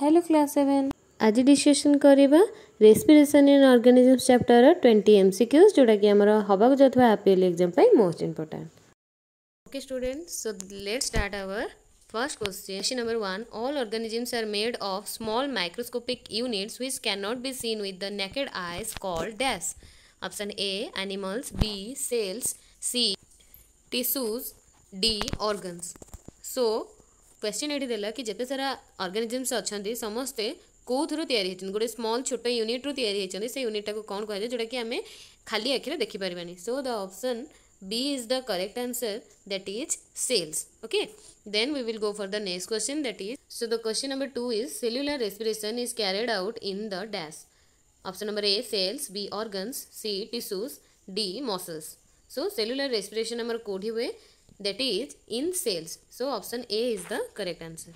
Hello class seven आज discussion କରିବା respiration in organisms chapter twenty M C Qs ଯେଉଁଟାକି ଆମର ହେବାକୁ ଯାଉଥିବା ଆପିଏଲ୍ ଏକ୍ଜାମ୍ ପାଇଁ most important okay student so let start our First question, question number one. All organisms are made of small microscopic units which cannot be seen with the naked eyes called dash. Option A. Animals. B. Cells. C. Tissues. D. Organs. So, question ये देला कि जिते सारा organisms अच्छा समस्ते कौर या गोटे small छोटे यूनिट रू या से यूनिटा को कौन कह जोटा कि आम खाली आखिर देखिपरि so the option B is the correct answer that is cells okay then we will go for the next question that is so the question number two is cellular respiration is carried out in the dash option number A cells B organs C tissues D muscles so cellular respiration आम कौटी हुए that is in sales so option a is the correct answer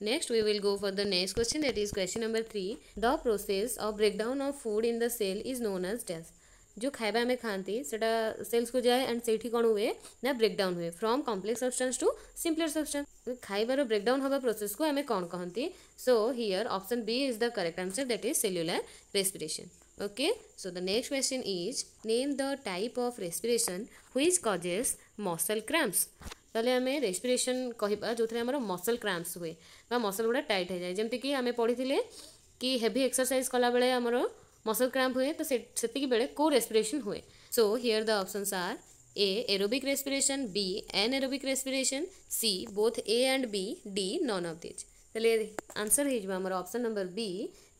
next we will go for the next question that is question number 3 the process of breakdown of food in the cell is known as death जो खाइबा में खाଇବା ଆମେ sales को जाए and से कौन हुए ना ब्रेकडाउन हुए from complex substance to simpler substance खाइबार ब्रेकडाउन हाँ प्रोसेस को ଆମେ कौन କହନ୍ତି so here option B is the correct answer that is cellular respiration okay so the next question is name the type of respiration which causes muscle cramps तले हमें respiration कहिबा जोथरे हमर muscle cramps हुए बा muscle गुडा tight हो जाए जेंति कि हमें पढीथिले कि हेवी एक्सरसाइज कला बेले मसल क्रैम्प हुए तो सेति कि बेले को रेस्पिरेशन हुए so here the options are A aerobic respiration B anaerobic respiration C both A and B D none of this तले answer option number B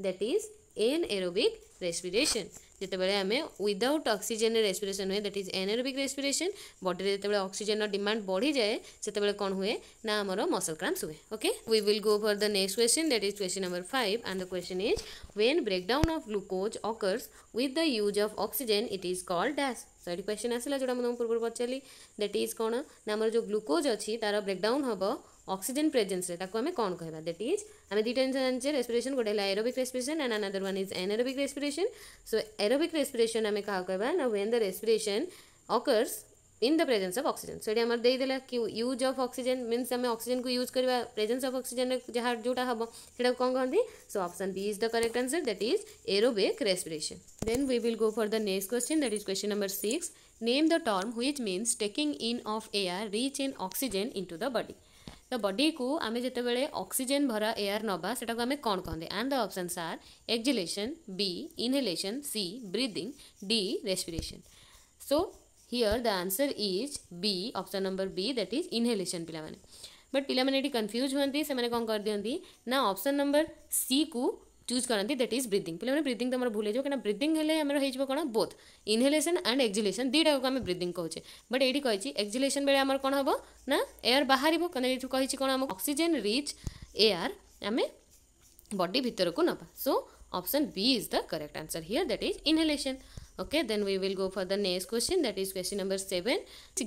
that is anaerobic respiration ଯେତେବେଳେ ଆମେ ୱିଦାଉଟ୍ ଅକ୍ସିଜେନ୍ରେ ରେସ୍ପିରେସନ୍ ହୁଏ that is anaerobic respiration ବଡ଼ିରେ ଯେତେବେଳେ ଅକ୍ସିଜେନ୍ର demand ବଢ଼ିଯାଏ ସେତେବେଳେ କ'ଣ ହୁଏ ନା ଆମର ମସଲ୍ କ୍ରାମ୍ସ ହୁଏ okay we will go for the next question that is question number five and the question is when breakdown of glucose occurs with the use of oxygen it is called dash ତ ଏଠି question ଆସିଲା ଯେଉଁଟା ମୁଁ ତୁମକୁ ପୂର୍ବରୁ ପଚାରିଲି that is କ'ଣ ନା ଆମର ଯେଉଁ ଗ୍ଲୁକୋଜ୍ ଅଛି ତା'ର ବ୍ରେକ୍ଡାଉନ୍ ହେବ अक्सीजेन প্রেজেন্স তাকে আমি কম কহবা দ্যাট ইজ আমি দুইটা জিনিস জানিছে एरोबिक গোটে and aerobic one is another one so anaerobic respiration आम এরোবিক রেসপিরেসন আমি কাহা কহবা না in the presence of oxygen से आम देदेला कि यूज अफ अक्सीजेन मीनस आम अक्सीजेन को यूज करवा प्रेजेन्स अफ अक्सीजेन जहाँ जोटा हम सीटा कौन कहते so option B is the correct answer that is aerobic respiration then we will go for the next question that is question number six name the term which means taking in of air rich in oxygen into the body तो body को आम जितेबाला oxygen भरा air नवा से आम कौन कहते and the option are exhalation B inhalation C breathing D respiration so here the answer is B option number B that is inhalation पे बट पे कन्फ्यूज हमें कौन कर दिखती ना अपसन नंबर सी को ଚୁଜ୍ କରନ୍ତି ଦ୍ୟାଟ୍ ଇଜ୍ ବ୍ରିଦିଂ ପିଲାମାନେ ବ୍ରିଦିଂ ତମର ଭୁଲ ହେଇଯିବ କାରଣ ବ୍ରିଦିଂ ହେଲେ ଆମର ହେଇଯିବ କ'ଣ ବୋଥ୍ ଇନହେଲେସନ୍ ଆଣ୍ଡ ଏକ୍ଜିଲେସନ୍ ଦୁଇଟାକୁ ଆମେ ବ୍ରିଦିଂ କହୁଛେ ବଟ୍ ଏଇଠି କହିଛି ଏକ୍ଜିଲେସନ୍ ବେଳେ ଆମର କ'ଣ ହେବ ନା ଏୟାର ବାହାରିବ କାରଣ ଏଇଠୁ କହିଛି କ'ଣ ଆମ ଅକ୍ସିଜେନ୍ ରିଚ୍ ଏୟାର ଆମେ ବଡି ଭିତରକୁ ନେବା so option B is the correct answer here that is inhalation okay then we will go for the next question that is question number 7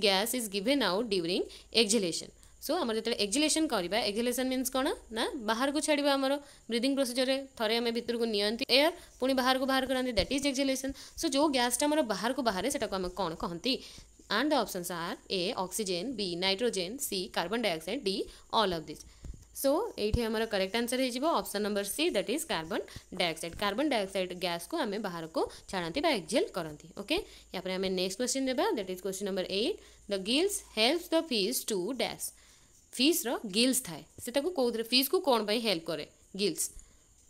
gas is given out during exhalation so आम जो एक्जिलेसन करवा एक्जिलेसन मीनस कौन ना बाहर को छाड़ा आम breathing procedure में थे आम भितर को नियंती एयर पुणी बाहर को बाहर कराते दैट इज एक्जिलेसन सो जो गैसटा बाहर को बाहर से कौन कहते and the option are A oxygen B nitrogen C carbon dioxide D all of this so ये आम correct answer option number C that is carbon dioxide carbon dioxide gas को आम बाहर को छाड़ती एक्जेल करती ओके आम नेक्स्ट क्वेश्चन देवा that is question number eight the gills help the fish to dash fish gills थाए से कौन फिज को कौन पर हेल्प कै gills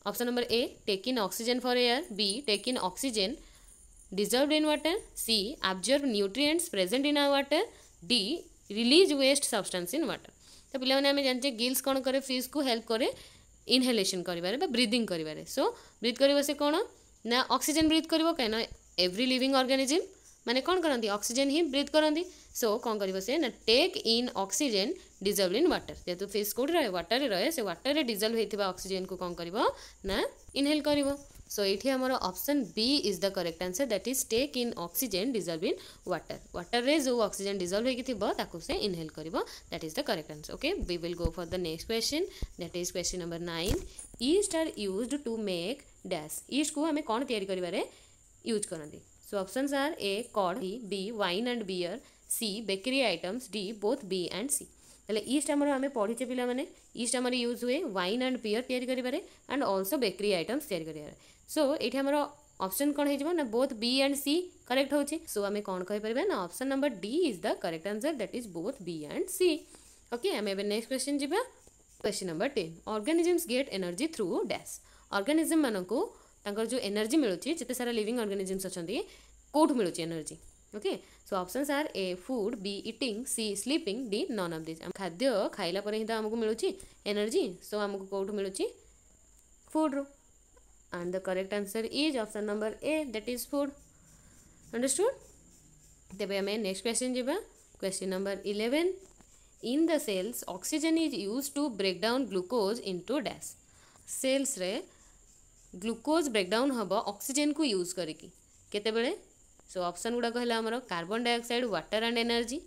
option number A take in oxygen for air B take in oxygen dissolved in water C absorb nutrients present in a water D release waste substance in water तो पाने जानते gills कौन कै फिज को help कै इनहेलेसन कर breathing करें सो ब्रिथ कर सी कौन ना अक्सीजेन ब्रिथ कर कहीं एव्री लिविंग ऑर्गेनिज्म ମାନେ କ'ଣ କରନ୍ତି ଅକ୍ସିଜେନ୍ ହିଁ ବ୍ରିଥ୍ କରନ୍ତି ସୋ କ'ଣ କରିବ ସେ ନା take in oxygen dissolve in water ଯେହେତୁ ଫିସ୍ କେଉଁଠି ରହେ ୱାଟର୍ରେ ରହେ ସେ ୱାଟର୍ରେ ଡିଜଲ୍ଭ ହେଇଥିବା ଅକ୍ସିଜେନ୍କୁ କ'ଣ କରିବ ନା ଇନହେଲ୍ କରିବ ସୋ ଏଇଠି ଆମର option B is the correct answer that is take in oxygen dissolve in water ୱାଟର୍ରେ ଯେଉଁ ଅକ୍ସିଜେନ୍ ଡିଜଲ୍ଭ ହେଇକି ଥିବ ତାକୁ ସେ ଇନହେଲ୍ କରିବ that is the correct answer okay we will go for the next question that is question number nine yeast are used to make dash ଇଷ୍ଟକୁ ଆମେ କ'ଣ ତିଆରି କରିବାରେ ୟୁଜ୍ କରନ୍ତି so options are A curd B wine and beer C bakery items D both B and C तेल yeast आमर आम पढ़ीचे पी मैंने ईस्ट आमर यूज हुए वाइन एंड बियर करें एंड अल्सो बेकरी आइटम्स या सो ये आमर ऑप्शन कौन हो both B and C correct हो सो आम कौन कहीपर ना option number D is the correct answer that is both B and C okay आम नेक्स्ट क्वेश्चन जी question number ten organism get energy through dash organism मानक जो energy मिलूँ जिते सारा लिविंग अर्गानिजम्स अच्छा कौटू मिलूँ energy okay so option are A food B eating C sleeping D none of this खाद्य खाला ही तो आमको मिलूँ एनर्जी सो आमको कौटू मिलूँ फुड्रु and the correct answer is option number A that is food understood तेज आम नेक्स्ट क्वेश्चन जावा question number eleven in the cells oxygen is use to break down glucose into dash cells रे glucose breakdown ହେବ ଅକ୍ସିଜେନ୍କୁ use କରିକି କେତେବେଳେ show option ଗୁଡ଼ାକ ହେଲା ଆମର carbon dioxide water and energy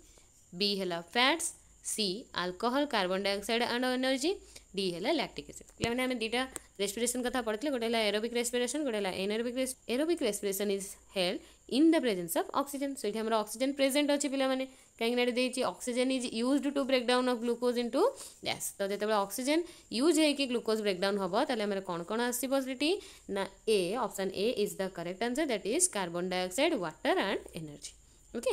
B ହେଲା fats C alcohol carbon dioxide and energy D ହେଲା ଲାକ୍ଟିକ୍ ଏସିଡ୍ ପିଲାମାନେ ଆମେ ଦୁଇଟା ରେସ୍ପିରେସନ୍ କଥା ପଢ଼ିଥିଲେ ଗୋଟେ ହେଲା ଏରୋବିକ୍ ରେସ୍ପିରେସନ୍ ଗୋଟେ ହେଲା anaerobic aerobic respiration is held in the presence of oxygen ସେଇଠି ଆମର ଅକ୍ସିଜେନ୍ ପ୍ରେଜେଣ୍ଟ ଅଛି ପିଲାମାନେ କାହିଁକିନା ଏଠି ଦେଇଛି oxygen is use to breakdown of glucose into gas ତ ଯେତେବେଳେ ଅକ୍ସିଜେନ୍ ୟୁଜ୍ ହେଇକି ଗ୍ଲୁକୋଜ୍ ବ୍ରେକ୍ଡାଉନ୍ ହେବ ତାହେଲେ ଆମର କ'ଣ କ'ଣ ଆସିବ ସେଠି ନା ଏ option A is the correct answer that is carbon dioxide water and energy okay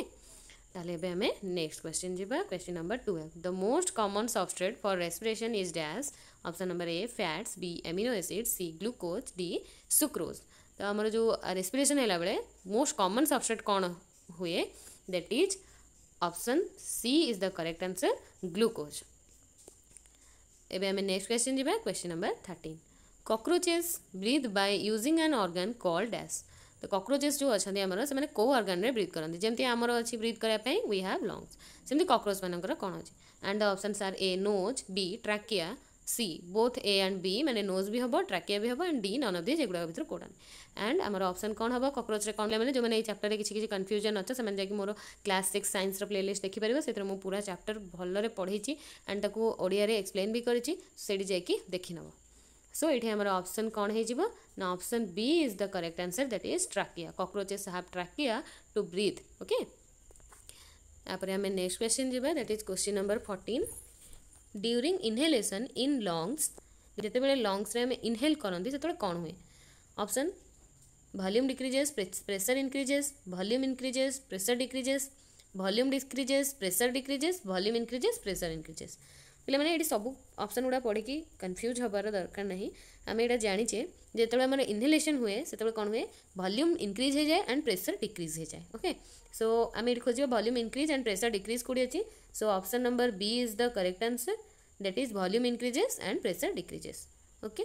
ताले अबे हमें नेक्स्ट क्वेश्चन जी क्वेश्चन नंबर टू है the most common software for respiration is dash option number A fats B amino acid C glucose D sucrose तो आम जो respiration है बड़े मोस्ट कमन सब्सट्रेट कौन हुए that is option C is the correct answer glucose एमें next question जी question number thirteen cockroaches breathe by using an organ call dash तो कक्रोचेस जो अच्छा आम से कौ अर्गान में ब्रिथ करते जमी आमर अच्छी ब्रिथ करने वी हाव लंगस सेमती कक्रोच मानक कौन अच्छे एंड द अपसन सार A nose B trachea C both A and B मैंने नोज भी हम ट्राकिया भी हम and D none of the जगह भितर कौटा एंड आम अप्सन कौन हम कक्रोच कौन मैंने जो मैंने चैप्टर में किसी किसी कन्फ्यूजन अच्छे से मोर class six science playlist देखिपर से मुझे पूरा चैप्टर भल्ले पढ़े एंड ओडिया एक्सप्लेन भी करी से जाकि देखी सो ये आम ऑप्शन कौन हो ना option B is the correct answer that is trachea cockroaches have trachea to breathe okay आम नेक्स्ट क्वेश्चन जी that is question number fourteen during inhalation in lungs जिते लंग्स में इनहेल करती से कौन हुए option volume decreases pressure increases volume increases pressure decreases volume decreases pressure decreases volume increases pressure increases पे मैंने सब अप्सन गुड़ा पढ़ी कन्फ्यूज हबार दरकार नहीं आम यहाँ जाचे जो आम इनहेलेसन हुए से कौन हुए भल्यूम इनक्रिज हो जाए एंड प्रेसर डिक्रिज हो जाए ओके सो आम ये खोजा volume increase and pressure decrease कौटी अच्छी so option number B is the correct answer that is volume increases and pressure decreases okay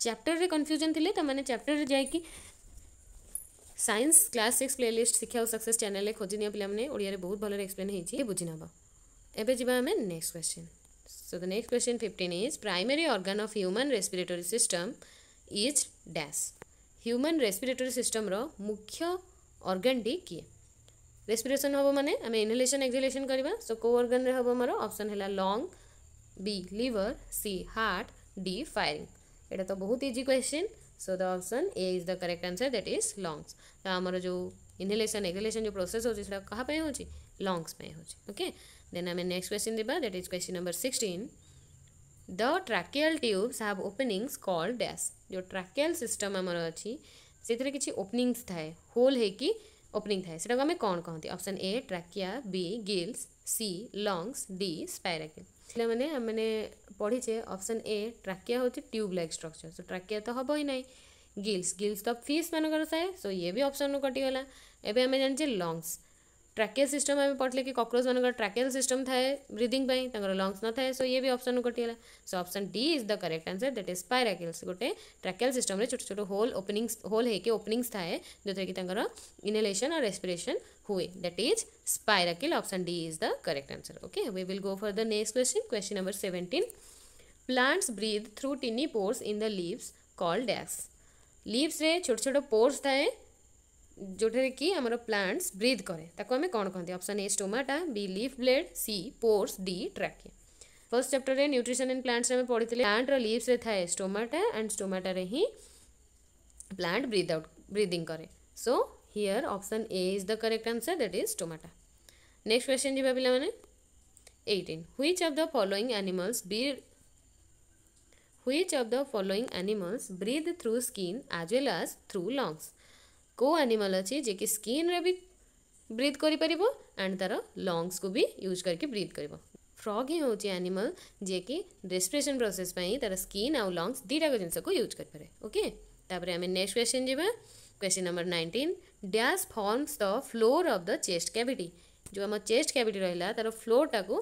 chapter में कनफ्यूजन थी तो मैंने चैप्टर जाए कि सैंस क्लास सिक्स प्लेलीस्ट शिक्षा और चैनल चेल्ले खोजनी पे ओडिया बहुत भल्ल एक्सप्लेन हो बुझे नाब एवं जामें next question So the next question 15 is primary organ of human respiratory system is dash. Human respiratory system रो मुख्य ऑर्गन डी किए रेस्पिरेसन हम माने आम इनहेलेसन एक्जिलेसन करवा सो कौ रे हम आम अप्सन है lung B liver C heart D firing यहाँ तो बहुत easy question so the option A is the correct answer that is lungs तो आमर जो इनहेलेसन एक्जिलेसन जो प्रोसेस होगा कहाँपाई हो लंग्स ओके देन आम नेक्स्ट क्वेश्चन देवा that is question number sixteen the tracheal tubes have openings call dash जो ट्राकेल सिस्टम आमर अच्छी से किसी ओपनिंगस थाए होल है ओपनिंग थाए सेटा आम कौन कहते option A trachea gills C lungs D spiracle मैंने मैंने पढ़ीचे ऑप्शन ए ट्राकिया हूँ tube like structure so trachea तो हम ही ना गिल्स गिल्स तो फिश मानक थाए सो ये भी अप्सन कटिगला एवं आम जानचे लंगस ट्राकेल सिस्टम आम पढ़ले कि कक्रोच मान ट्राकेल सिस्टम थाए ब्रिदिंग लंगस न था सो ये भी अप्सन गोटेला so option D is the correct answer that is spiracles गोटे ट्राकेल सिस्टम में छोटे छोटे होल ओपनिंग्स होल होके ओपनिंग्स थाए जो थे कि इनहेलेसन और रेस्पिरेसन हुए that is spiracle option D is the correct answer okay we will go for the next question question number seventeen plants breathe through tiny pores in the leaves called dash leaves छोट छोट pores थाए ଯେଉଁଠାରେ କି ଆମର plants breathe କରେ ତାକୁ ଆମେ କ'ଣ କହନ୍ତି option A stomata B leaf blade C pores D trachea first ଚାପ୍ଟରରେ ନ୍ୟୁଟ୍ରିସନ୍ ଆଣ୍ଡ ପ୍ଲାଣ୍ଟସ୍ରେ ଆମେ ପଢ଼ିଥିଲେ ପ୍ଲାଣ୍ଟର ଲିଭ୍ସରେ ଥାଏ ଷ୍ଟୋମାଟା ଆଣ୍ଡ ଷ୍ଟୋମାଟାରେ ହିଁ ପ୍ଲାଣ୍ଟ ବ୍ରିଥ୍ ଆଉଟ୍ ବ୍ରିଦିଂ କରେ so here option A is the correct answer that is stomata next question ଯିବା ପିଲାମାନେ eighteen which of the following animals ବି which of the following animals breathe through skin as well as through lungs कौ animal अच्छे जे कि skin भी breadth कर and तार लंगस को भी यूज करके ब्रिथ कर फ्रग ही हूँ आनिमल जे कि रेस्पिरेसन प्रोसेस तार स्किन आउ लंगस दुटाक जिनस को यूज करपे ओके आम नेक्स्ट क्वेश्चन जी question number nineteen dash forms the floor of the chest cavity जो आम चेस्ट कैविटी रहा तार फ्लोर टाक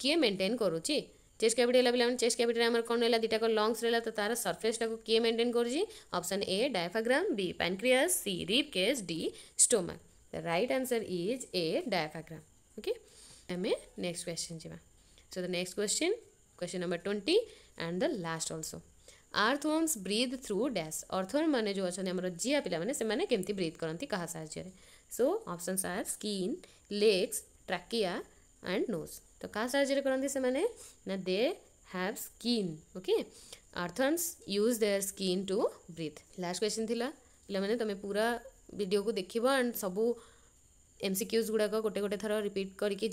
किए मेन्टेन करुच्छी चेस्ट कैपिटल पे चेस्ट कैपिटल आम कौन रहा दुटाक लंग्स रहा तो तार सरफेसटा को किए मेन्टेन करपसन A diaphragm B pancreas C rib cage D stoma the right answer is A diaphragm okay आम नेक्स्ट क्वेश्चन जावा so the next question question number twenty and the last also earthworms breathe through dash earthworm মানে जो অনেক जिया Zia পিলা breadth करती কেমতি breathe so কাহা সাহায্যে so legs আর and nose तो क्या साहय करती से they have skin okay earthworms use their skin to breathe last question थिला पिलाମାନେ ତମେ ପୁରା ଭିଡ଼ିଓକୁ ଦେଖିବ ଆଣ୍ଡ ସବୁ ଏମ୍ ସି କ୍ୟୁଜ୍ ଗୁଡ଼ାକ गोटे ଗୋଟେ ଥର ରିପିଟ୍ କରିକି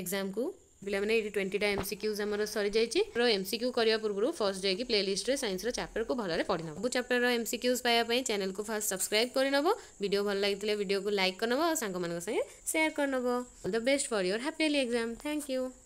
एग्जाम को ପିଲାମାନେ ଏଇଠି ଟ୍ୱେଣ୍ଟିଟା ଏମ୍ସିକ୍ୟୁଜ୍ ଆମର ସରିଯାଇଛି ର ଏମ୍ସିକ୍ୟୁ କରିବା ପୂର୍ବରୁ ଫର୍ଷ୍ଟ ଯାଇକି ପ୍ଲେ ଲିଷ୍ଟରେ ସାଇନ୍ସର ଚାପ୍ଟରକୁ ଭଲରେ ପଢ଼ିନେବ ସବୁ ଚାପ୍ଟରର ଏମ୍ସିକ୍ୟୁଜ୍ ପାଇବା ପାଇଁ ଚ୍ୟାନେଲକୁ ଫାର୍ଷ୍ଟ ସବସ୍କ୍ରାଇବ୍ କରିନେବ ଭିଡ଼ିଓ ଭଲ ଲାଗିଥିଲେ ଭିଡ଼ିଓକୁ ଲାଇକ୍ କରିନେବ ଆଉ ସାଙ୍ଗମାନଙ୍କ ସାଙ୍ଗେ ସେୟାର କରିନେବ all the best for your half yearly exam thank you